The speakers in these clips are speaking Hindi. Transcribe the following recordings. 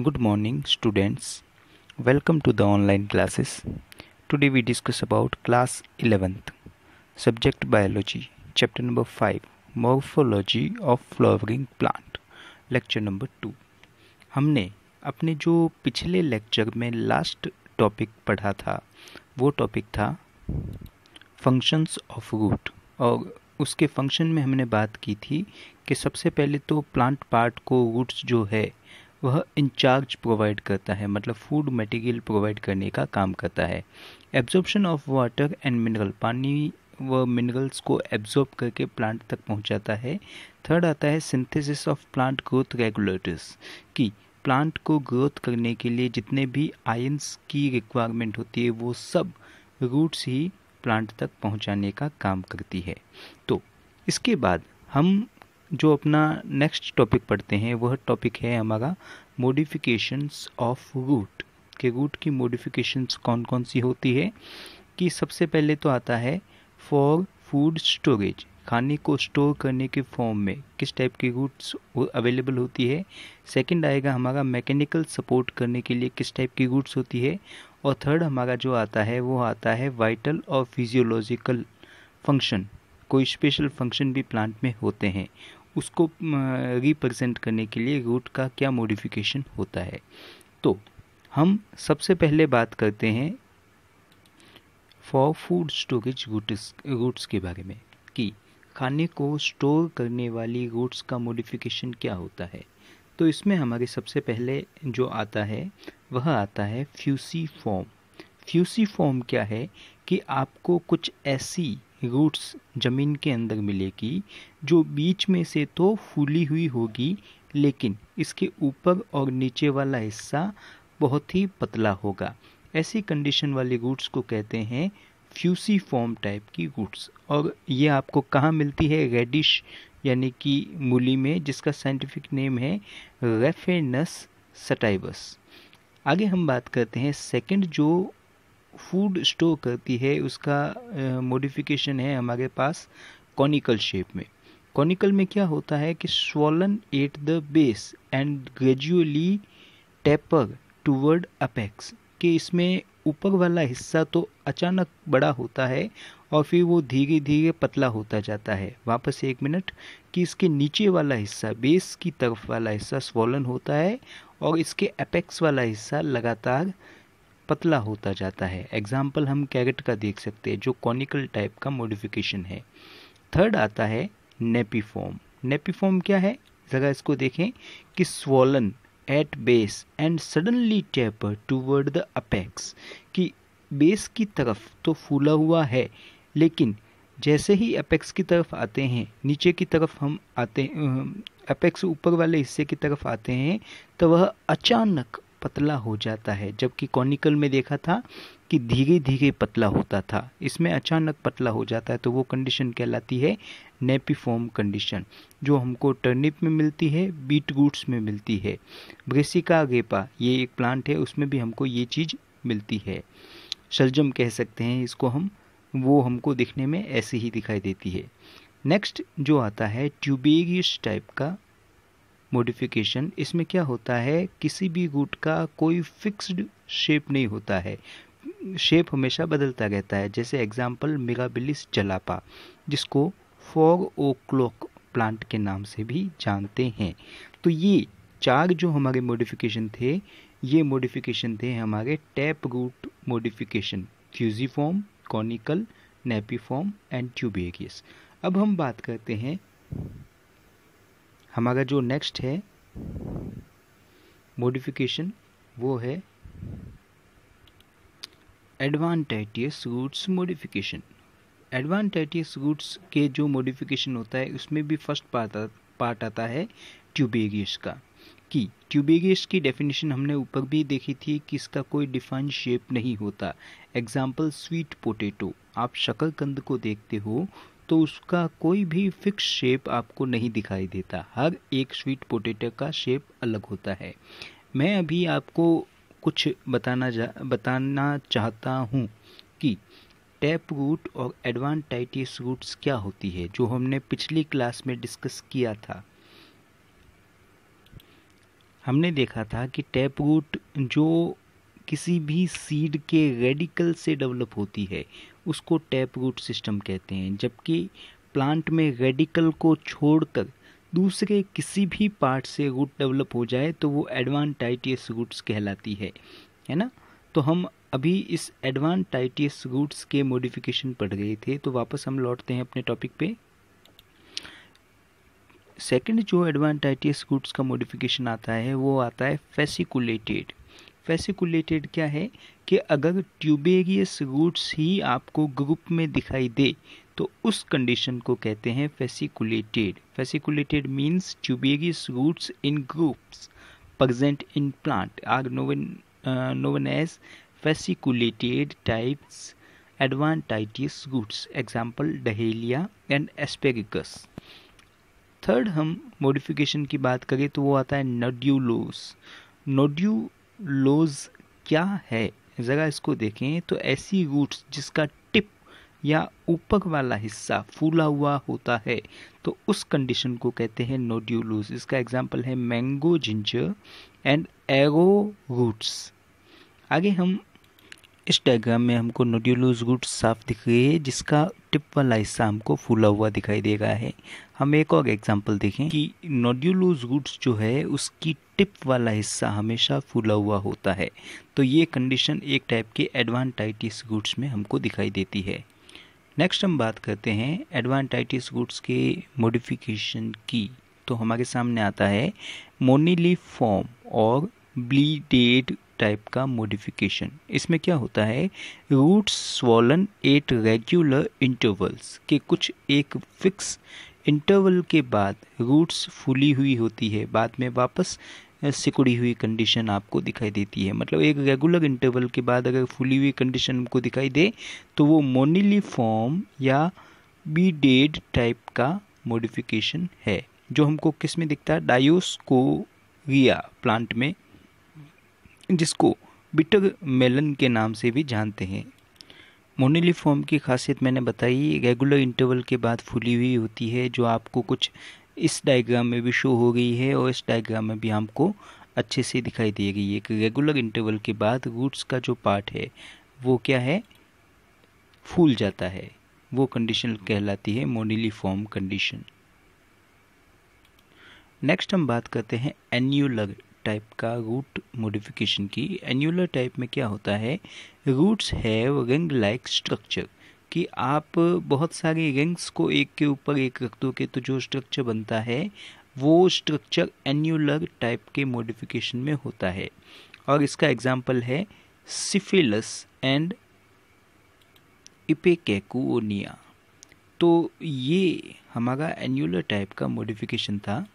Good morning students welcome to the online classes today we discuss about class eleventh subject biology chapter number five morphology of flowering plant lecture number two हमने अपने जो पिछले लेक्चर में लास्ट टॉपिक पढ़ा था वो टॉपिक था फंक्शंस ऑफ रूट और उसके फंक्शन में हमने बात की थी कि सबसे पहले तो प्लांट पार्ट को रूट्स जो है वह इंचार्ज प्रोवाइड करता है मतलब फूड मटेरियल प्रोवाइड करने का काम करता है absorption of water and mineral पानी व मिनरल्स को एब्जॉर्ब करके प्लांट तक पहुंचाता है थर्ड आता है synthesis of plant growth regulators की प्लांट को ग्रोथ करने के लिए जितने भी आयंस की रिक्वायरमेंट होती है वो सब रूट्स ही प्लांट तक पहुंचाने का काम करती है तो इसके बाद हम जो अपना नेक्स्ट टॉपिक पढ़ते हैं वह टॉपिक है हमारा मोडिफिकेशंस ऑफ रूट के रूट की मोडिफिकेशंस कौन कौन सी होती है कि सबसे पहले तो आता है फॉर फूड स्टोरेज खाने को स्टोर करने के फॉर्म में किस टाइप की रूट्स अवेलेबल होती है सेकंड आएगा हमारा मैकेनिकल सपोर्ट करने के लिए किस टाइप की रूट्स होती है और थर्ड हमारा जो आता है वो आता है वाइटल और फिजियोलॉजिकल फंक्शन कोई स्पेशल फंक्शन भी प्लांट में होते हैं उसको रिप्रेजेंट करने के लिए रूट का क्या मॉडिफिकेशन होता है तो हम सबसे पहले बात करते हैं for food storage roots roots के बारे में कि खाने को स्टोर करने वाली रूट्स का मॉडिफिकेशन क्या होता है तो इसमें हमारे सबसे पहले जो आता है वह आता है फ्यूसी फॉर्म फ्यूसी फॉर्म क्या है कि आपको कुछ ऐसी रूट्स जमीन के अंदर मिलेगी जो बीच में से तो फूली हुई होगी लेकिन इसके ऊपर और नीचे वाला हिस्सा बहुत ही पतला होगा ऐसी कंडीशन वाली रूट्स को कहते हैं फ्यूसी फॉर्म टाइप की रूट्स और ये आपको कहाँ मिलती है रेडिश यानी कि मूली में जिसका साइंटिफिक नेम है रेफेनस सटाइबस आगे हम बात करते हैं सेकंड जो फूड स्टोर करती है उसका मॉडिफिकेशन है हमारे पास कॉनिकल शेप में कॉनिकल में क्या होता है कि swollen at the base and gradually taper toward apex कि इसमें ऊपर वाला हिस्सा तो अचानक बड़ा होता है और फिर वो धीरे धीरे पतला होता जाता है वापस एक मिनट कि इसके नीचे वाला हिस्सा बेस की तरफ वाला हिस्सा स्वॉलन होता है और इसके अपेक्स वाला हिस्सा लगातार पतला होता जाता है एग्जाम्पल हम कैरेट का देख सकते हैं जो कॉनिकल टाइप का मॉडिफिकेशन है थर्ड आता है नेपीफॉर्म नेपीफॉर्म क्या है जगह इसको देखें कि swollen at base and suddenly taper toward the apex कि बेस की तरफ तो फूला हुआ है लेकिन जैसे ही अपेक्स की तरफ आते हैं नीचे की तरफ हम आते अपेक्स ऊपर वाले हिस्से की तरफ आते हैं तो वह अचानक पतला हो जाता है जबकि कॉनिकल में देखा था कि धीरे धीरे पतला होता था इसमें अचानक पतला हो जाता है तो वो कंडीशन कहलाती है नेपीफॉर्म कंडीशन जो हमको टर्निप में मिलती है बीट रूट्स में मिलती है ब्रेसिका गेपा ये एक प्लांट है उसमें भी हमको ये चीज़ मिलती है शलजम कह सकते हैं इसको हम वो हमको दिखने में ऐसे ही दिखाई देती है नेक्स्ट जो आता है ट्यूबेरियस टाइप का मोडिफिकेशन इसमें क्या होता है किसी भी गुट का कोई फिक्स्ड शेप नहीं होता है शेप हमेशा बदलता रहता है जैसे एग्जाम्पल मेगाबिलिस जलापा जिसको फॉग ओ क्लॉक प्लांट के नाम से भी जानते हैं तो ये चार जो हमारे मोडिफिकेशन थे ये मोडिफिकेशन थे हमारे tap root modification fusiform conical napiform and tuberous अब हम बात करते हैं हमारा जो नेक्स्ट है मॉडिफिकेशन वो है adventitious roots modification adventitious roots के जो मॉडिफिकेशन होता है उसमें भी फर्स्ट पार्ट पार्ट आता है ट्यूबेरियस का कि ट्यूबेरियस की डेफिनेशन हमने ऊपर भी देखी थी कि इसका कोई डिफाइन शेप नहीं होता एग्जाम्पल स्वीट पोटेटो आप शकरकंद को देखते हो तो उसका कोई भी फिक्स शेप आपको नहीं दिखाई देता हर एक स्वीट पोटेटो का शेप अलग होता है मैं अभी आपको कुछ बताना जा बताना चाहता हूँ कि टैप रूट और एडवांटाइटिस रूट्स क्या होती है जो हमने पिछली क्लास में डिस्कस किया था हमने देखा था कि टैप रूट जो किसी भी सीड के रेडिकल से डेवलप होती है उसको टैप रूट सिस्टम कहते हैं जबकि प्लांट में रेडिकल को छोड़कर दूसरे किसी भी पार्ट से रूट डेवलप हो जाए तो वो एडवांटाइटियस रूट्स कहलाती है है ना तो हम अभी इस एडवांटाइटियस रूट्स के मॉडिफिकेशन पढ़ गए थे तो वापस हम लौटते हैं अपने टॉपिक पे सेकंड जो एडवांटाइटियस रूट्स का मॉडिफिकेशन आता है वो आता है फेसिकुलेटेड फेसिकुलेटेड क्या है कि अगर ट्यूबेरियस रूट्स ही आपको ग्रुप में दिखाई दे तो उस कंडीशन को कहते हैं fasciculated fasciculated means tuberous roots in groups present in plant are known uh, known as fasciculated types advantitious roots example dahlia third हम मॉडिफिकेशन की बात करें तो वो आता है नोड्यूलोस नोड्यू लोज क्या है ज़रा इसको देखें तो ऐसी रूट्स जिसका टिप या ऊपर वाला हिस्सा फूला हुआ होता है तो उस कंडीशन को कहते हैं नोड्यूलोज इसका एग्जाम्पल है mango ginger and arrow roots आगे हम इस डायग्राम में हमको नोड्यूलोज रूट्स साफ दिख रही है जिसका टिप वाला हिस्सा हमको फूला हुआ दिखाई दे रहा है हम एक और एग्जाम्पल देखें कि नोड्यूलोज रूट्स जो है उसकी टिप वाला हिस्सा हमेशा फूला हुआ होता है तो ये कंडीशन एक टाइप के एडवांटाइटिस रूट्स में हमको दिखाई देती है नेक्स्ट हम बात करते हैं एडवांटाइटिस रूट्स के मोडिफिकेशन की तो हमारे सामने आता है मोनीलिफ फॉर्म और ब्लीडेड टाइप का मोडिफिकेशन इसमें क्या होता है roots swollen at regular intervals के कुछ एक फिक्स इंटरवल के बाद रूट्स फूली हुई होती है बाद में वापस सिकुड़ी हुई कंडीशन आपको दिखाई देती है मतलब एक रेगुलर इंटरवल के बाद अगर फूली हुई कंडीशन हमको दिखाई दे तो वो मोनिली फॉर्म या बी डेड टाइप का मोडिफिकेशन है जो हमको किस में दिखता है डायोस्कोरिया प्लांट में जिसको बिटग मेलन के नाम से भी जानते हैं फॉर्म की खासियत मैंने बताई रेगुलर इंटरवल के बाद फूली हुई होती है जो आपको कुछ इस डायग्राम में भी शो हो गई है और इस डायग्राम में भी हमको अच्छे से दिखाई दे गई है कि रेगुलर इंटरवल के बाद रूट्स का जो पार्ट है वो क्या है फूल जाता है वो कंडीशन कहलाती है मोनिलीफॉर्म कंडीशन नेक्स्ट हम बात करते हैं एन्यूलर टाइप का रूट मोडिफिकेशन की एनुलर टाइप में क्या होता है roots have ring like structure कि आप बहुत सारे रिंग्स को एक के ऊपर एक रख दोगे तो जो स्ट्रक्चर बनता है वो स्ट्रक्चर एनुलर टाइप के मोडिफिकेशन में होता है और इसका एग्जाम्पल है सिफिलस एंड इपेकैकुओनिया तो ये हमारा एनुलर टाइप का मोडिफिकेशन था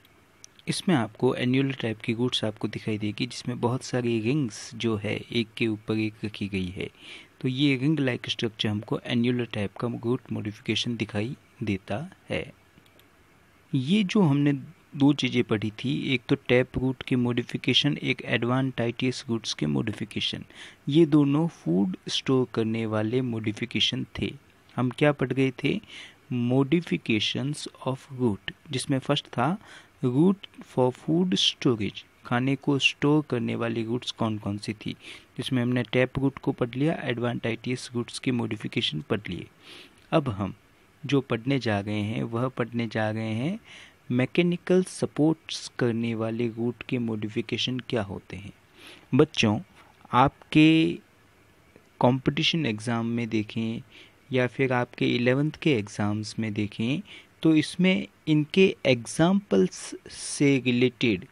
इसमें आपको एनुअल टाइप की गुड्स आपको दिखाई देगी जिसमें बहुत सारी रिंग्स जो है एक के ऊपर एक रखी गई है तो ये रिंग लाइक स्ट्रक्चर हमको एनुअल टाइप का गुड मॉडिफिकेशन दिखाई देता है ये जो हमने दो चीज़ें पढ़ी थी एक तो टैप रूट के मॉडिफिकेशन एक एडवांटाइटिस रूट्स के मॉडिफिकेशन ये दोनों फूड स्टोर करने वाले मॉडिफिकेशन थे हम क्या पढ़ गए थे मॉडिफिकेशंस ऑफ रूट जिसमें फर्स्ट था रूट फॉर फूड स्टोरेज खाने को स्टोर करने वाली रूट्स कौन कौन सी थी जिसमें हमने टैप रूट को पढ़ लिया एडवांटाइटिस रूट्स की मॉडिफिकेशन पढ़ लिए अब हम जो पढ़ने जा रहे हैं वह पढ़ने जा रहे हैं मैकेनिकल सपोर्ट्स करने वाले रूट के मॉडिफिकेशन क्या होते हैं बच्चों आपके कंपटीशन एग्ज़ाम में देखें या फिर आपके एलेवेंथ के एग्ज़ाम्स में देखें तो इसमें इनके एग्ज़ाम्पल्स से रिलेटेड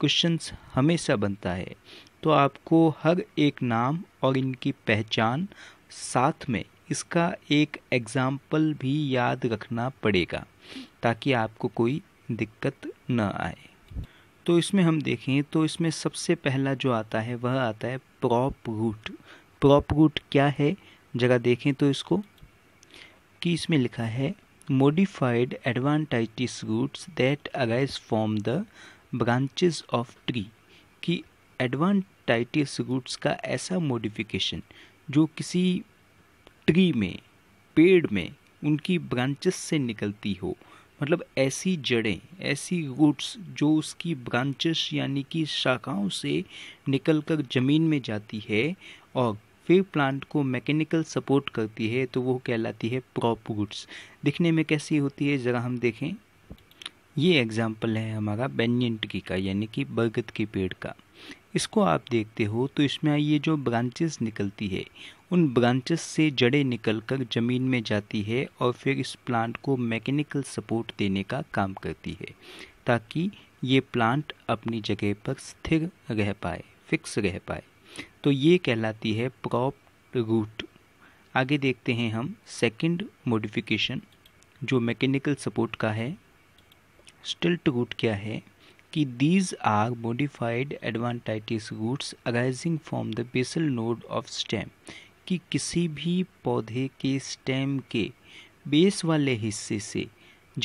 क्वेश्चंस हमेशा बनता है तो आपको हर एक नाम और इनकी पहचान साथ में इसका एक एग्ज़ाम्पल भी याद रखना पड़ेगा ताकि आपको कोई दिक्कत न आए तो इसमें हम देखें तो इसमें सबसे पहला जो आता है वह आता है प्रॉप रूट प्रॉप रूट क्या है जगह देखें तो इसको कि इसमें लिखा है modified adventitious roots that arise from the branches of tree कि एडवांटाइटिस रूट्स का ऐसा मॉडिफिकेशन जो किसी ट्री में पेड़ में उनकी ब्रांचेस से निकलती हो मतलब ऐसी जड़ें ऐसी रूट्स जो उसकी ब्रांचेस यानी कि शाखाओं से निकलकर ज़मीन में जाती है और फिर प्लांट को मैकेनिकल सपोर्ट करती है तो वो कहलाती है प्रॉप रूट्स दिखने में कैसी होती है ज़रा हम देखें ये एग्जाम्पल है हमारा बेनियन ट्री का यानी कि बरगद के पेड़ का इसको आप देखते हो तो इसमें ये जो ब्रांचेस निकलती है उन ब्रांचेस से जड़ें निकलकर ज़मीन में जाती है और फिर इस प्लांट को मैकेनिकल सपोर्ट देने का काम करती है ताकि ये प्लांट अपनी जगह पर स्थिर रह पाए फिक्स रह पाए तो ये कहलाती है प्रॉप रूट आगे देखते हैं हम सेकंड मॉडिफिकेशन जो मैकेनिकल सपोर्ट का है स्टिल्ट रूट क्या है कि these are modified adventitious roots arising from the basal node of stem कि किसी भी पौधे के स्टेम के बेस वाले हिस्से से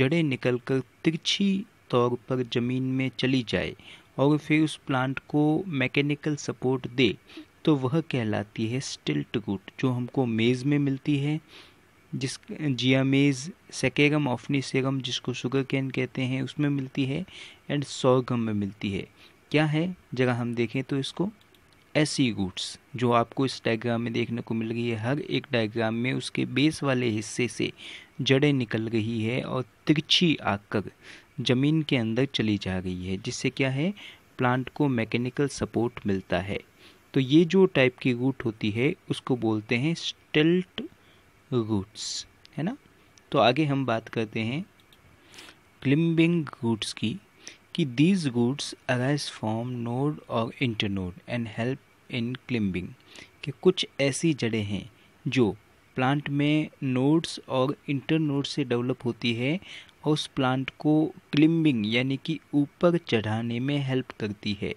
जड़ें निकलकर तिरछी तौर पर ज़मीन में चली जाए और फिर उस प्लांट को मैकेनिकल सपोर्ट दे तो वह कहलाती है स्टिल्ट गुट जो हमको मेज़ में मिलती है जिस जियामेज सेकेगम ऑफनी सेगम जिसको शुगर कैन कहते हैं उसमें मिलती है एंड सौगम में मिलती है क्या है जगह हम देखें तो इसको ऐसी गुड्स e जो आपको इस डायग्राम में देखने को मिल गई है हर एक डायग्राम में उसके बेस वाले हिस्से से जड़ें निकल गई है और तिरछी आकर ज़मीन के अंदर चली जा गई है जिससे क्या है प्लांट को मैकेनिकल सपोर्ट मिलता है तो ये जो टाइप की रूट होती है उसको बोलते हैं स्टिल्ट रूट्स है ना तो आगे हम बात करते हैं क्लिम्बिंग रूट्स की कि these roots arise form node और internode and help in climbing कि कुछ ऐसी जड़ें हैं जो प्लांट में नोड्स और इंटरनोड से डेवलप होती है उस प्लांट को क्लिम्बिंग यानी कि ऊपर चढ़ाने में हेल्प करती है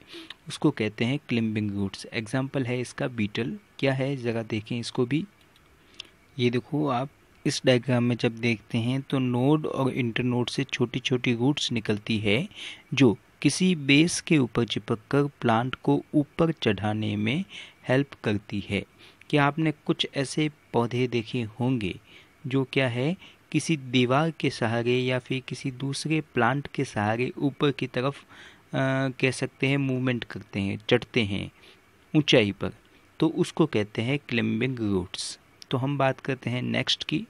उसको कहते हैं क्लिम्बिंग रूट्स एग्जाम्पल है इसका बीटल क्या है ज़रा देखें इसको भी ये देखो आप इस डायग्राम में जब देखते हैं तो नोड और इंटरनोड से छोटी छोटी रूट्स निकलती है जो किसी बेस के ऊपर चिपक कर प्लांट को ऊपर चढ़ाने में हेल्प करती है क्या आपने कुछ ऐसे पौधे देखे होंगे जो क्या है किसी दीवार के सहारे या फिर किसी दूसरे प्लांट के सहारे ऊपर की तरफ कह सकते हैं मूवमेंट करते हैं चढ़ते हैं ऊंचाई पर तो उसको कहते हैं क्लिम्बिंग रूट्स तो हम बात करते हैं नेक्स्ट की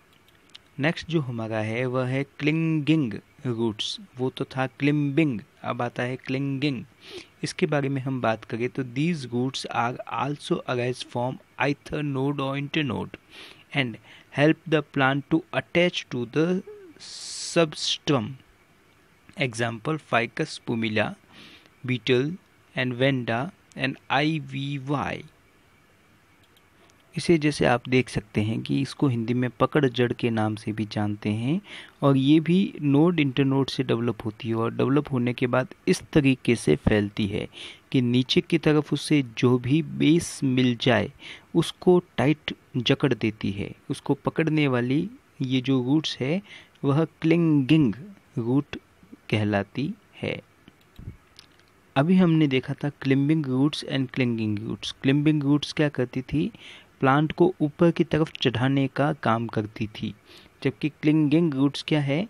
नेक्स्ट जो हमारा है वह है क्लिंगिंग रूट्स वो तो था क्लिम्बिंग अब आता है क्लिंगिंग इसके बारे में हम बात करें तो these roots are also arise form either node और internode and help the plant to attach to the substrate. Example Ficus pumila, beetle, and venda and IVY. इसे जैसे आप देख सकते हैं कि इसको हिंदी में पकड़ जड़ के नाम से भी जानते हैं और ये भी नोड इंटरनोड से डेवलप होती है और डेवलप होने के बाद इस तरीके से फैलती है कि नीचे की तरफ उसे जो भी बेस मिल जाए उसको टाइट जकड़ देती है उसको पकड़ने वाली ये जो रूट्स है वह क्लिंगिंग रूट कहलाती है अभी हमने देखा था climbing roots and clinging roots climbing roots क्या करती थी प्लांट को ऊपर की तरफ चढ़ाने का काम करती थी जबकि क्लिंगिंग रूट्स क्या है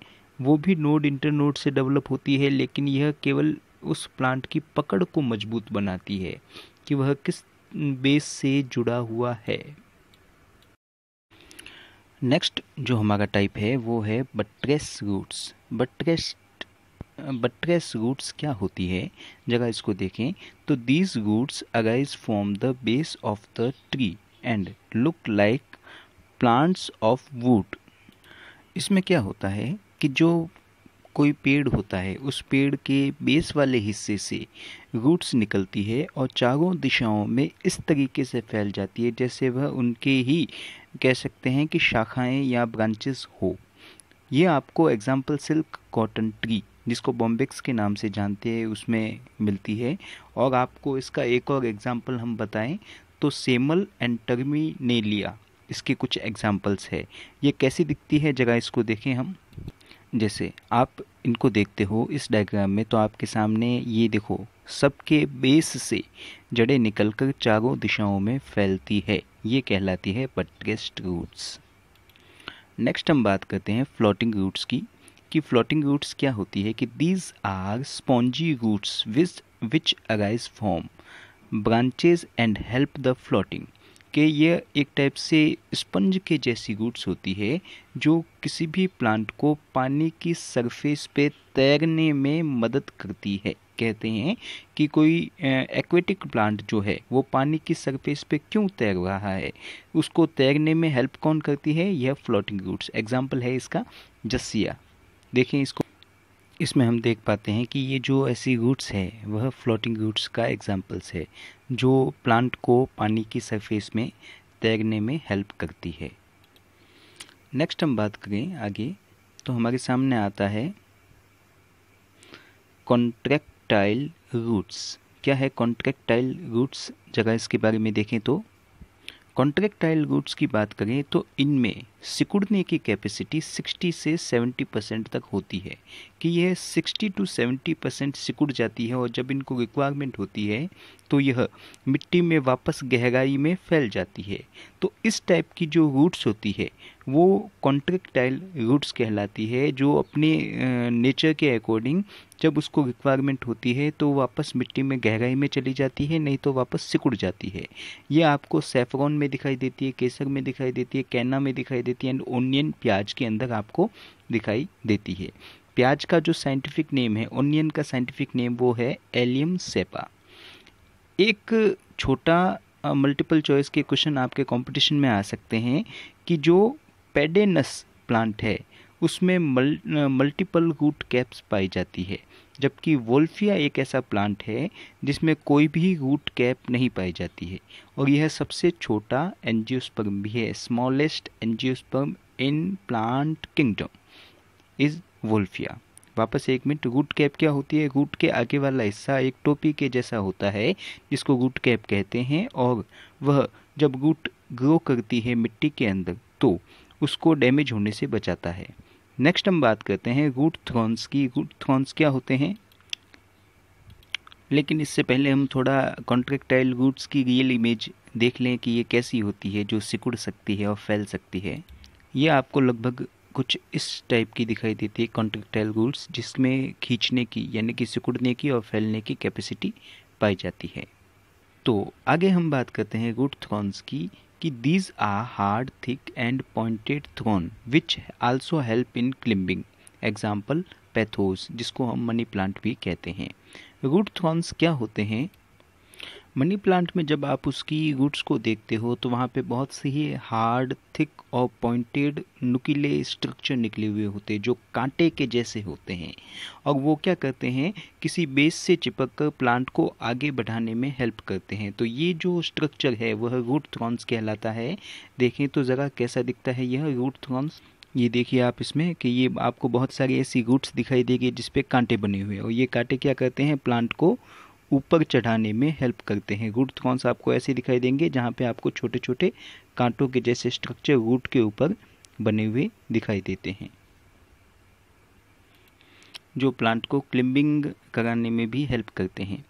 वो भी नोड इंटरनोड से डेवलप होती है लेकिन यह केवल उस प्लांट की पकड़ को मजबूत बनाती है कि वह किस बेस से जुड़ा हुआ है नेक्स्ट जो हमारा टाइप है वो है buttress roots buttress buttress roots क्या होती है जगह इसको देखें तो these roots arise from the base of the tree and look like plants of wood इसमें क्या होता है कि जो कोई पेड़ होता है उस पेड़ के बेस वाले हिस्से से रूट्स निकलती है और चारों दिशाओं में इस तरीके से फैल जाती है जैसे वह उनके ही कह सकते हैं कि शाखाएं या ब्रांचेस हो ये आपको एग्जाम्पल सिल्क कॉटन ट्री जिसको बॉम्बिक्स के नाम से जानते हैं उसमें मिलती है और आपको इसका एक और एग्ज़ाम्पल हम बताएं तो सेमल एंड टर्मी ने लिया इसके कुछ एग्जाम्पल्स है ये कैसी दिखती है जगह इसको देखें हम जैसे आप इनको देखते हो इस डायग्राम में तो आपके सामने ये देखो सबके बेस से जड़ें निकलकर चारों दिशाओं में फैलती है ये कहलाती है बटरेस्ट रूट्स नेक्स्ट हम बात करते हैं फ्लोटिंग रूट्स की कि फ्लोटिंग रूट्स क्या होती है कि these are spongy roots which which arise form branches and help the floating के ये एक टाइप से स्पंज के जैसी गुड्स होती है जो किसी भी प्लांट को पानी की सरफेस पे तैरने में मदद करती है कहते हैं कि कोई एक्वेटिक प्लांट जो है वो पानी की सरफेस पे क्यों तैर रहा है उसको तैरने में हेल्प कौन करती है यह फ्लोटिंग रूट्स एग्जाम्पल है इसका जस्सिया देखें इसको इसमें हम देख पाते हैं कि ये जो ऐसी गुड्स है वह फ्लोटिंग गुड्स का एग्जाम्पल्स है जो प्लांट को पानी की सरफेस में तैरने में हेल्प करती है नेक्स्ट हम बात करें आगे तो हमारे सामने आता है कॉन्ट्रैक्टाइल रूट्स क्या है कॉन्ट्रैक्टाइल रूट्स जगह इसके बारे में देखें तो कॉन्ट्रैक्टाइल गुड्स की बात करें तो इनमें सिकुड़ने की कैपेसिटी 60 से 70 परसेंट तक होती है कि यह 60 टू 70 परसेंट सिकुड़ जाती है और जब इनको रिक्वायरमेंट होती है तो यह मिट्टी में वापस गहराई में फैल जाती है तो इस टाइप की जो रूट्स होती है वो कॉन्ट्रेक्टाइल रूट्स कहलाती है जो अपने नेचर के अकॉर्डिंग जब उसको रिक्वायरमेंट होती है तो वापस मिट्टी में गहराई में चली जाती है नहीं तो वापस सिकुड़ जाती है ये आपको सेफ्रॉन में दिखाई देती है केसर में दिखाई देती है कैना में दिखाई देती है एंड ओनियन प्याज के अंदर आपको दिखाई देती है प्याज का जो साइंटिफिक नेम है ओनियन का साइंटिफिक नेम वो है एलियम सेपा एक छोटा मल्टीपल चॉइस के क्वेश्चन आपके कंपटीशन में आ सकते हैं कि जो पेडेनस प्लांट है उसमें मल, मल्टीपल रूट कैप्स पाई जाती है जबकि वोल्फिया एक ऐसा प्लांट है जिसमें कोई भी रूट कैप नहीं पाई जाती है और यह सबसे छोटा एनजियोस्पर्म भी है smallest angiosperm in plant kingdom is Wolffia वापस एक मिनट रूट कैप क्या होती है रूट के आगे वाला हिस्सा एक टोपी के जैसा होता है जिसको रूट कैप कहते हैं और वह जब रूट ग्रो करती है मिट्टी के अंदर तो उसको डैमेज होने से बचाता है नेक्स्ट हम बात करते हैं रूट थ्रॉन्स की रूट थ्रॉन्स क्या होते हैं लेकिन इससे पहले हम थोड़ा कॉन्ट्रेक्टाइल रूट्स की रियल इमेज देख लें कि ये कैसी होती है जो सिकुड़ सकती है और फैल सकती है ये आपको लगभग कुछ इस टाइप की दिखाई देती है कॉन्ट्रेक्टाइल रूट्स जिसमें खींचने की यानी कि सिकुड़ने की और फैलने की कैपेसिटी पाई जाती है तो आगे हम बात करते हैं रूट थ्रॉन्स की कि these are hard thick and pointed thorn which also help in climbing example pothos जिसको हम मनी प्लांट भी कहते हैं रूट थ्रॉन्स क्या होते हैं मनी प्लांट में जब आप उसकी रूट्स को देखते हो तो वहाँ पे बहुत से ही हार्ड थिक और पॉइंटेड नुकीले स्ट्रक्चर निकले हुए होते हैं जो कांटे के जैसे होते हैं और वो क्या करते हैं किसी बेस से चिपक कर प्लांट को आगे बढ़ाने में हेल्प करते हैं तो ये जो स्ट्रक्चर है वह रूट थ्रॉन्स कहलाता है देखें तो ज़रा कैसा दिखता है यह रूट थ्रॉन्स ये देखिए आप इसमें कि ये आपको बहुत सारी ऐसी रूट्स दिखाई देगी जिसपे कांटे बने हुए हैं और ये कांटे क्या करते हैं प्लांट को ऊपर चढ़ाने में हेल्प करते हैं रूट सा आपको ऐसे दिखाई देंगे जहाँ पे आपको छोटे छोटे कांटों के जैसे स्ट्रक्चर रूट के ऊपर बने हुए दिखाई देते हैं जो प्लांट को क्लिम्बिंग कराने में भी हेल्प करते हैं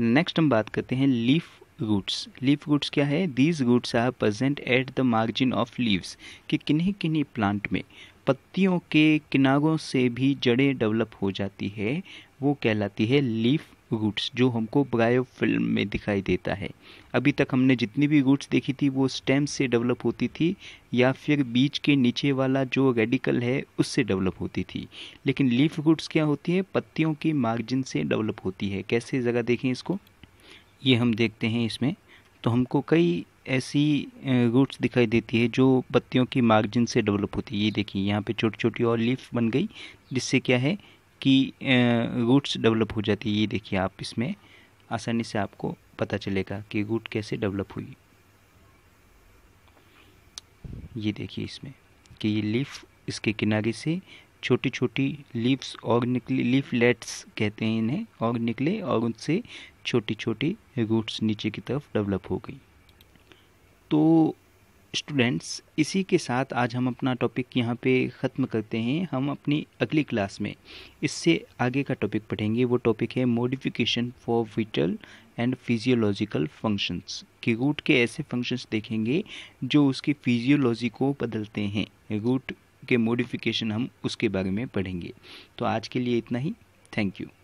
नेक्स्ट हम बात करते हैं लीफ रूट्स लीफ रूट्स क्या है these roots are present at the margin of leaves कि किन्हीं किन्हीं प्लांट में पत्तियों के किनारों से भी जड़ें डेवलप हो जाती है वो कहलाती है लीफ रूट्स जो हमको बायो फिल्म में दिखाई देता है अभी तक हमने जितनी भी रूट्स देखी थी वो स्टेम से डेवलप होती थी या फिर बीज के नीचे वाला जो रेडिकल है उससे डेवलप होती थी लेकिन लीफ रूट्स क्या होती है पत्तियों की मार्जिन से डेवलप होती है कैसे जगह देखें इसको ये हम देखते हैं इसमें तो हमको कई ऐसी रूट्स दिखाई देती है जो पत्तियों की मार्जिन से डेवलप होती है ये देखिए यहाँ पे छोटी छोटी और लीफ बन गई जिससे क्या है की रूट्स डेवलप हो जाती है ये देखिए आप इसमें आसानी से आपको पता चलेगा कि रूट कैसे डेवलप हुई ये देखिए इसमें कि ये लीफ इसके किनारे से छोटी छोटी लीव्स और निकली लीफलेट्स कहते हैं इन्हें और निकले और उनसे छोटी छोटी रूट्स नीचे की तरफ डेवलप हो गई तो स्टूडेंट्स इसी के साथ आज हम अपना टॉपिक यहाँ पे ख़त्म करते हैं हम अपनी अगली क्लास में इससे आगे का टॉपिक पढ़ेंगे वो टॉपिक है modification for vital and physiological functions कि रूट के ऐसे फंक्शंस देखेंगे जो उसकी फिजियोलॉजी को बदलते हैं रूट के मॉडिफिकेशन हम उसके बारे में पढ़ेंगे तो आज के लिए इतना ही थैंक यू